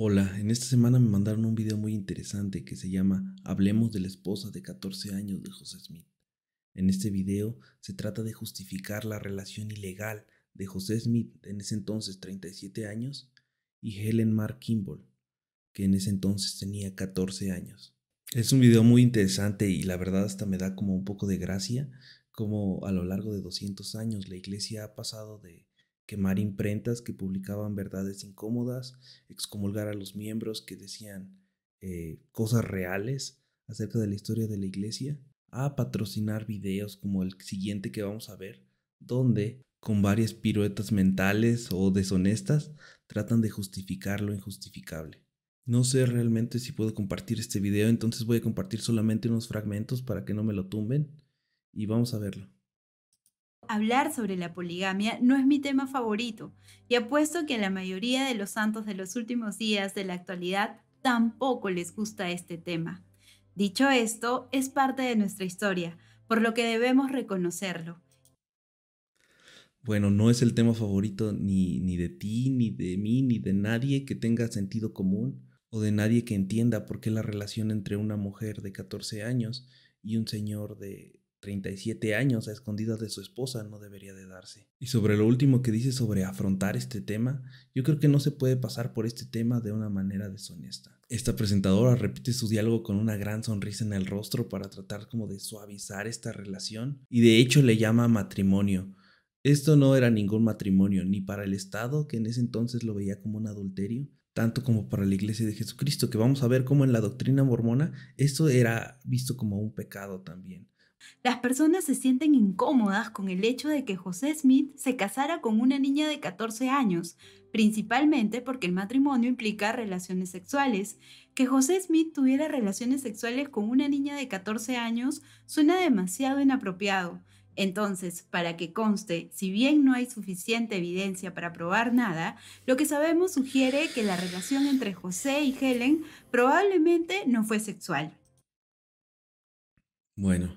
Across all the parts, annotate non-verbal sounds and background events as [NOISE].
Hola, en esta semana me mandaron un video muy interesante que se llama Hablemos de la esposa de 14 años de José Smith. En este video se trata de justificar la relación ilegal de José Smith, en ese entonces 37 años, y Helen Mark Kimball, que en ese entonces tenía 14 años. Es un video muy interesante y la verdad hasta me da como un poco de gracia, como a lo largo de 200 años la iglesia ha pasado de quemar imprentas que publicaban verdades incómodas, excomulgar a los miembros que decían eh, cosas reales acerca de la historia de la iglesia, a patrocinar videos como el siguiente que vamos a ver, donde con varias piruetas mentales o deshonestas tratan de justificar lo injustificable. No sé realmente si puedo compartir este video, entonces voy a compartir solamente unos fragmentos para que no me lo tumben y vamos a verlo hablar sobre la poligamia no es mi tema favorito y apuesto que a la mayoría de los santos de los últimos días de la actualidad tampoco les gusta este tema. Dicho esto, es parte de nuestra historia, por lo que debemos reconocerlo. Bueno, no es el tema favorito ni, ni de ti, ni de mí, ni de nadie que tenga sentido común o de nadie que entienda por qué la relación entre una mujer de 14 años y un señor de 37 años a escondidas de su esposa no debería de darse. Y sobre lo último que dice sobre afrontar este tema, yo creo que no se puede pasar por este tema de una manera deshonesta. Esta presentadora repite su diálogo con una gran sonrisa en el rostro para tratar como de suavizar esta relación y de hecho le llama matrimonio. Esto no era ningún matrimonio, ni para el Estado, que en ese entonces lo veía como un adulterio, tanto como para la iglesia de Jesucristo, que vamos a ver cómo en la doctrina mormona esto era visto como un pecado también. Las personas se sienten incómodas con el hecho de que José Smith se casara con una niña de 14 años, principalmente porque el matrimonio implica relaciones sexuales. Que José Smith tuviera relaciones sexuales con una niña de 14 años suena demasiado inapropiado. Entonces, para que conste, si bien no hay suficiente evidencia para probar nada, lo que sabemos sugiere que la relación entre José y Helen probablemente no fue sexual. Bueno,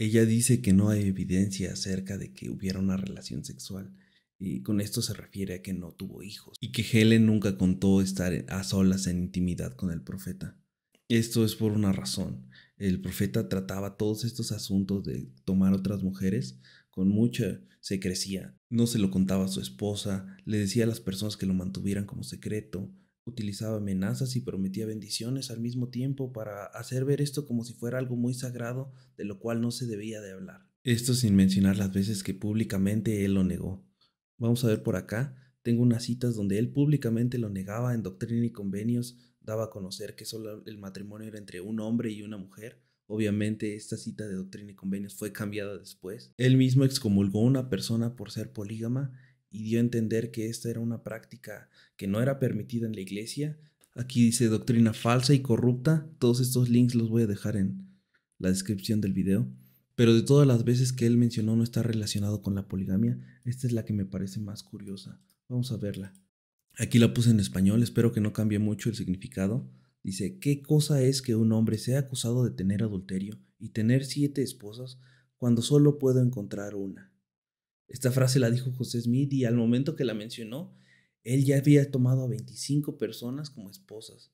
ella dice que no hay evidencia acerca de que hubiera una relación sexual, y con esto se refiere a que no tuvo hijos, y que Helen nunca contó estar a solas en intimidad con el profeta. Esto es por una razón. El profeta trataba todos estos asuntos de tomar otras mujeres con mucha secrecía. No se lo contaba a su esposa, le decía a las personas que lo mantuvieran como secreto, utilizaba amenazas y prometía bendiciones al mismo tiempo para hacer ver esto como si fuera algo muy sagrado de lo cual no se debía de hablar. Esto sin mencionar las veces que públicamente él lo negó. Vamos a ver por acá, tengo unas citas donde él públicamente lo negaba en doctrina y convenios, daba a conocer que solo el matrimonio era entre un hombre y una mujer. Obviamente esta cita de doctrina y convenios fue cambiada después. Él mismo excomulgó a una persona por ser polígama y dio a entender que esta era una práctica que no era permitida en la iglesia. Aquí dice doctrina falsa y corrupta. Todos estos links los voy a dejar en la descripción del video. Pero de todas las veces que él mencionó no está relacionado con la poligamia, esta es la que me parece más curiosa. Vamos a verla. Aquí la puse en español, espero que no cambie mucho el significado. Dice, ¿qué cosa es que un hombre sea acusado de tener adulterio y tener siete esposas cuando solo puedo encontrar una? Esta frase la dijo José Smith y al momento que la mencionó, él ya había tomado a 25 personas como esposas.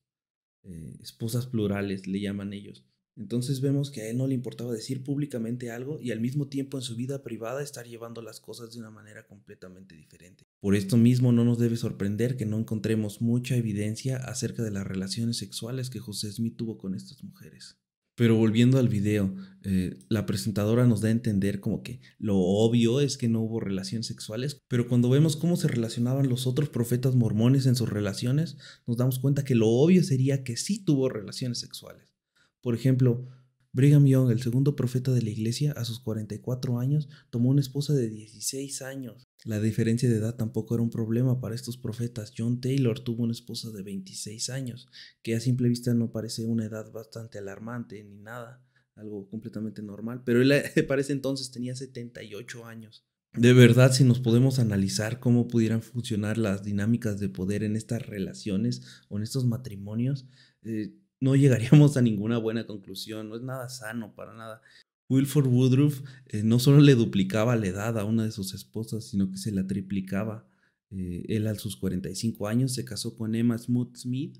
Eh, esposas plurales le llaman ellos. Entonces vemos que a él no le importaba decir públicamente algo y al mismo tiempo en su vida privada estar llevando las cosas de una manera completamente diferente. Por esto mismo no nos debe sorprender que no encontremos mucha evidencia acerca de las relaciones sexuales que José Smith tuvo con estas mujeres. Pero volviendo al video, eh, la presentadora nos da a entender como que lo obvio es que no hubo relaciones sexuales, pero cuando vemos cómo se relacionaban los otros profetas mormones en sus relaciones, nos damos cuenta que lo obvio sería que sí tuvo relaciones sexuales. Por ejemplo, Brigham Young, el segundo profeta de la iglesia, a sus 44 años, tomó una esposa de 16 años. La diferencia de edad tampoco era un problema para estos profetas. John Taylor tuvo una esposa de 26 años, que a simple vista no parece una edad bastante alarmante ni nada algo completamente normal, pero él eh, [LAUGHS] para ese entonces tenía 78 años. De verdad, si nos podemos analizar cómo pudieran funcionar las dinámicas de poder en estas relaciones o en estos matrimonios, eh, no [LAUGHS] llegaríamos a ninguna buena conclusión, no es nada sano para nada. Wilford Woodruff eh, no solo le duplicaba la edad a una de sus esposas, sino que se la triplicaba. él a sus 45 años se casó con Emma Smith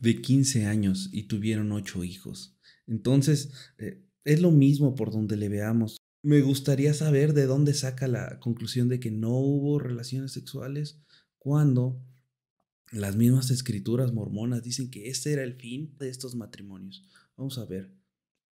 de 15 años y tuvieron 8 hijos. Entonces, eh, es lo mismo por donde le veamos. Me gustaría saber de dónde saca la conclusión de que no hubo relaciones sexuales cuando las mismas escrituras mormonas dicen que ese era el fin de estos matrimonios. Vamos a ver.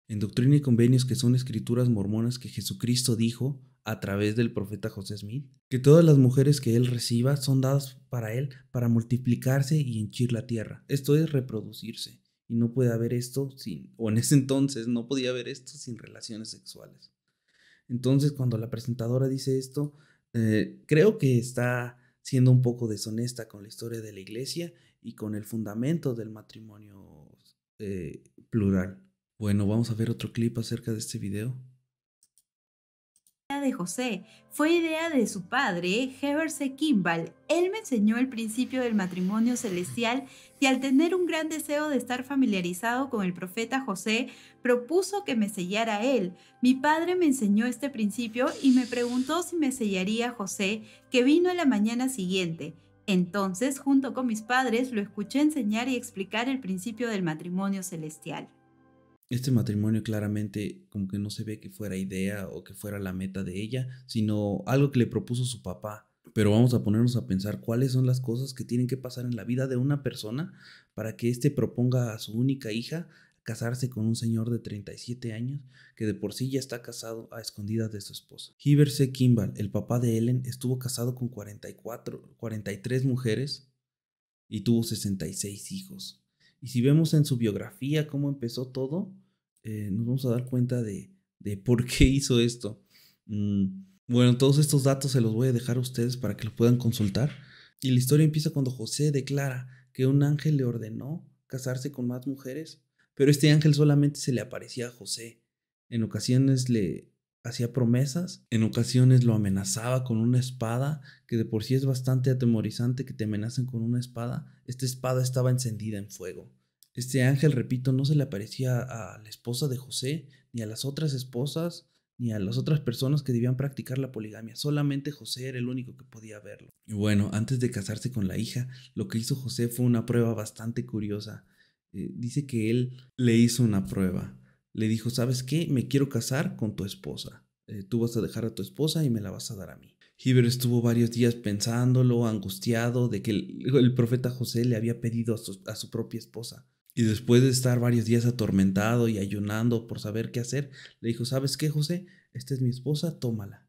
En Doctrina y Convenios, que son escrituras mormonas que Jesucristo dijo a través del profeta José Smith, que todas las mujeres que él reciba son dadas para él para multiplicarse y henchir la tierra, esto es reproducirse. Y no puede haber esto sin, o en ese entonces no podía haber esto sin relaciones sexuales. Entonces, cuando la presentadora dice esto, eh, creo que está siendo un poco deshonesta con la historia de la iglesia y con el fundamento del matrimonio eh, plural. Bueno, vamos a ver otro clip acerca de este video. José. Fue idea de su padre, Heber C. Kimball. Él me enseñó el principio del matrimonio celestial y al tener un gran deseo de estar familiarizado con el profeta José, propuso que me sellara él. Mi padre me enseñó este principio y me preguntó si me sellaría José, que vino a la mañana siguiente. Entonces, junto con mis padres, lo escuché enseñar y explicar el principio del matrimonio celestial este matrimonio claramente como que no se ve que fuera idea o que fuera la meta de ella, sino algo que le propuso su papá. Pero vamos a ponernos a pensar cuáles son las cosas que tienen que pasar en la vida de una persona para que éste proponga a su única hija casarse con un señor de 37 años que de por sí ya está casado a escondidas de su esposa. Heber C. Kimball, el papá de Ellen, estuvo casado con 44, 43 mujeres y tuvo 66 hijos. Y si vemos en su biografía cómo empezó todo, eh, nos vamos a dar cuenta de, por qué hizo esto. Mm, bueno, todos estos datos se los voy a dejar a ustedes para que los puedan consultar. Y la historia empieza cuando José declara que un ángel le ordenó casarse con más mujeres, pero este ángel solamente se le aparecía a José. En ocasiones le hacía promesas, en ocasiones lo amenazaba con una espada, que de por sí es bastante atemorizante que te amenacen con una espada. Esta espada estaba encendida en fuego. Este ángel, repito, no se le aparecía a la esposa de José, ni a las otras esposas, ni a las otras personas que debían practicar la poligamia. Solamente José era el único que podía verlo. Y bueno, antes de casarse con la hija, lo que hizo José fue una prueba bastante curiosa. Eh, dice que él le hizo una prueba. Le dijo, ¿sabes qué? Me quiero casar con tu esposa. Eh, tú vas a dejar a tu esposa y me la vas a dar a mí. Heber estuvo varios días pensándolo, angustiado de que el, profeta José le había pedido a su propia esposa. Y después de estar varios días atormentado y ayunando por saber qué hacer, le dijo, ¿sabes qué, José? Esta es mi esposa, tómala.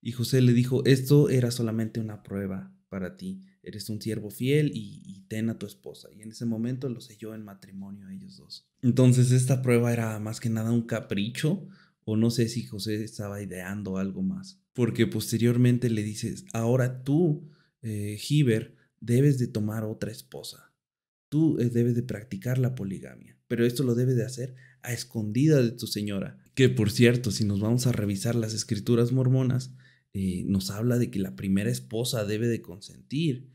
Y José le dijo, esto era solamente una prueba para ti. Eres un siervo fiel y, ten a tu esposa. Y en ese momento lo selló en matrimonio a ellos dos. Entonces esta prueba era más que nada un capricho o no sé si José estaba ideando algo más. Porque posteriormente le dices, ahora tú, eh, debes de tomar otra esposa tú eh, debes de practicar la poligamia, pero esto lo debes de hacer a escondida de tu señora. Que por cierto, si nos vamos a revisar las escrituras mormonas, eh, nos habla de que la primera esposa debe de consentir.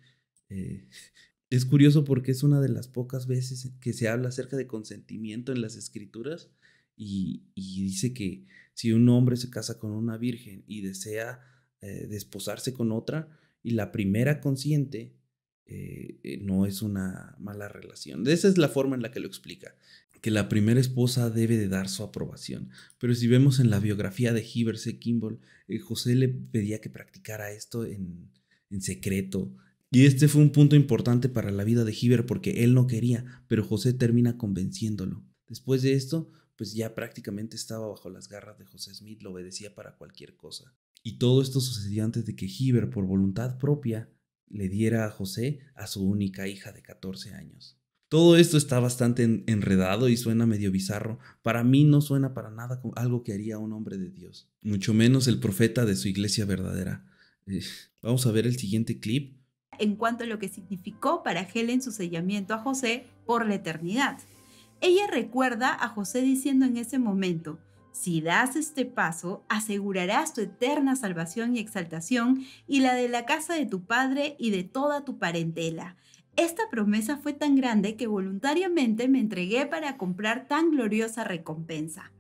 Eh, es curioso porque es una de las pocas veces que se habla acerca de consentimiento en las escrituras y, dice que si un hombre se casa con una virgen y desea desposarse con otra y la primera consiente, eh, eh, no es una mala relación. Esa es la forma en la que lo explica, que la primera esposa debe de dar su aprobación. Pero si vemos en la biografía de Heber C. Kimball, eh, José le pedía que practicara esto en, en secreto. Y este fue un punto importante para la vida de Heber porque él no quería, pero José termina convenciéndolo. Después de esto, pues ya prácticamente estaba bajo las garras de José Smith, lo obedecía para cualquier cosa. Y todo esto sucedió antes de que Heber, por voluntad propia, le diera a José a su única hija de 14 años. Todo esto está bastante enredado y suena medio bizarro. Para mí no suena para nada como algo que haría un hombre de Dios, mucho menos el profeta de su iglesia verdadera. Eh, vamos a ver el siguiente clip. En cuanto a lo que significó para Helen su sellamiento a José por la eternidad. Ella recuerda a José diciendo en ese momento, si das este paso, asegurarás tu eterna salvación y exaltación y la de la casa de tu padre y de toda tu parentela. Esta promesa fue tan grande que voluntariamente me entregué para comprar tan gloriosa recompensa.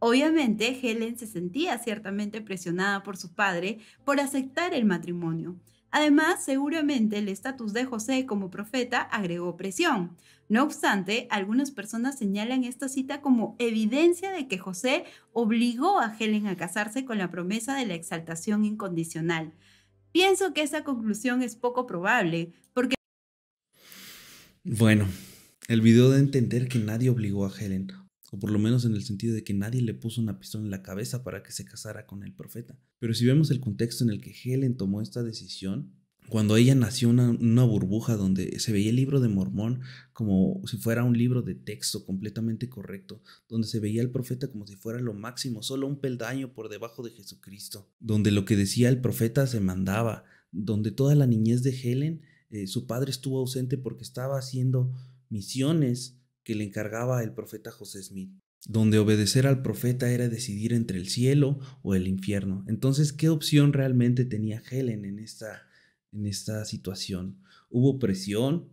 Obviamente, Helen se sentía ciertamente presionada por su padre por aceptar el matrimonio, Además, seguramente el estatus de José como profeta agregó presión. No obstante, algunas personas señalan esta cita como evidencia de que José obligó a Helen a casarse con la promesa de la exaltación incondicional. Pienso que esa conclusión es poco probable, porque... Bueno, el video de entender que nadie obligó a Helen o por lo menos en el sentido de que nadie le puso una pistola en la cabeza para que se casara con el profeta. Pero si vemos el contexto en el que Helen tomó esta decisión, cuando ella nació una, una burbuja donde se veía el libro de Mormón como si fuera un libro de texto completamente correcto, donde se veía al profeta como si fuera lo máximo, solo un peldaño por debajo de Jesucristo, donde lo que decía el profeta se mandaba, donde toda la niñez de Helen, eh, su padre estuvo ausente porque estaba haciendo misiones, que le encargaba el profeta José Smith, donde obedecer al profeta era decidir entre el cielo o el infierno. Entonces, ¿qué opción realmente tenía Helen en esta, en esta situación? ¿Hubo presión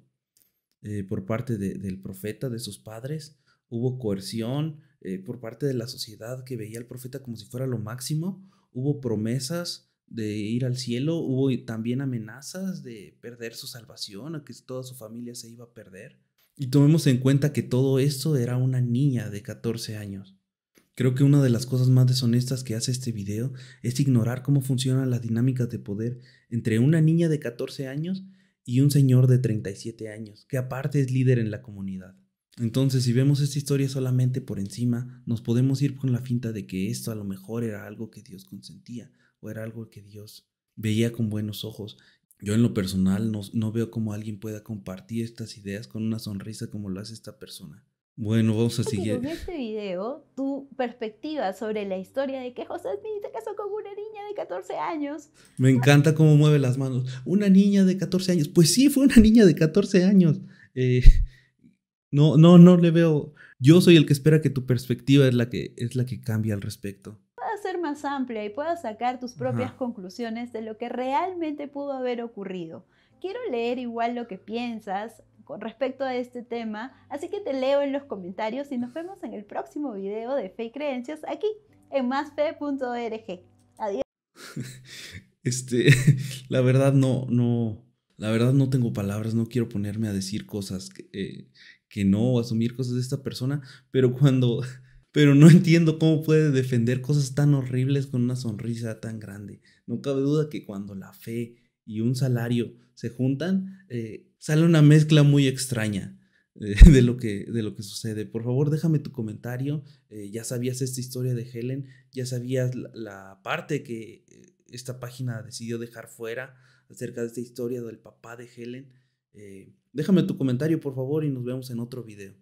eh, por parte del profeta, de sus padres? ¿Hubo coerción eh, por parte de la sociedad que veía al profeta como si fuera lo máximo? ¿Hubo promesas? de ir al cielo, hubo también amenazas de perder su salvación, a que toda su familia se iba a perder. Y tomemos en cuenta que todo esto era una niña de 14 años. Creo que una de las cosas más deshonestas que hace este video es ignorar cómo funcionan las dinámicas de poder entre una niña de 14 años y un señor de 37 años, que aparte es líder en la comunidad. Entonces, si vemos esta historia solamente por encima, nos podemos ir con la finta de que esto a lo mejor era algo que Dios consentía o era algo que Dios veía con buenos ojos yo en lo personal no, veo cómo alguien pueda compartir estas ideas con una sonrisa como lo hace esta persona. Bueno, vamos a seguir. En este video, tu perspectiva sobre la historia de que José Smith se casó con una niña de 14 años. Me encanta cómo mueve las manos. Una niña de 14 años. Pues sí, fue una niña de 14 años. Eh, no, no, no le veo. Yo soy el que espera que tu perspectiva es la que, es la que cambia al respecto ser más amplia y puedas sacar tus propias conclusiones de lo que realmente pudo haber ocurrido. Quiero leer igual lo que piensas con respecto a este tema, así que te leo en los comentarios y nos vemos en el próximo video de Fe y Creencias aquí en másfe.org. Adiós. [LAUGHS] Este, [LAUGHS] la verdad no, no, la verdad no tengo palabras, no quiero ponerme a decir cosas que, eh, que no, asumir cosas de esta persona, pero cuando pero no entiendo cómo puede defender cosas tan horribles con una sonrisa tan grande. No cabe duda que cuando la fe y un salario se juntan, eh, sale una mezcla muy extraña eh, [LAUGHS] de, lo que, de lo que sucede. Por favor, déjame tu comentario. Eh, ya sabías esta historia de Helen, ya sabías la parte que esta página decidió dejar fuera acerca de esta historia del papá de Helen. déjame tu comentario, por favor, y nos vemos en otro video.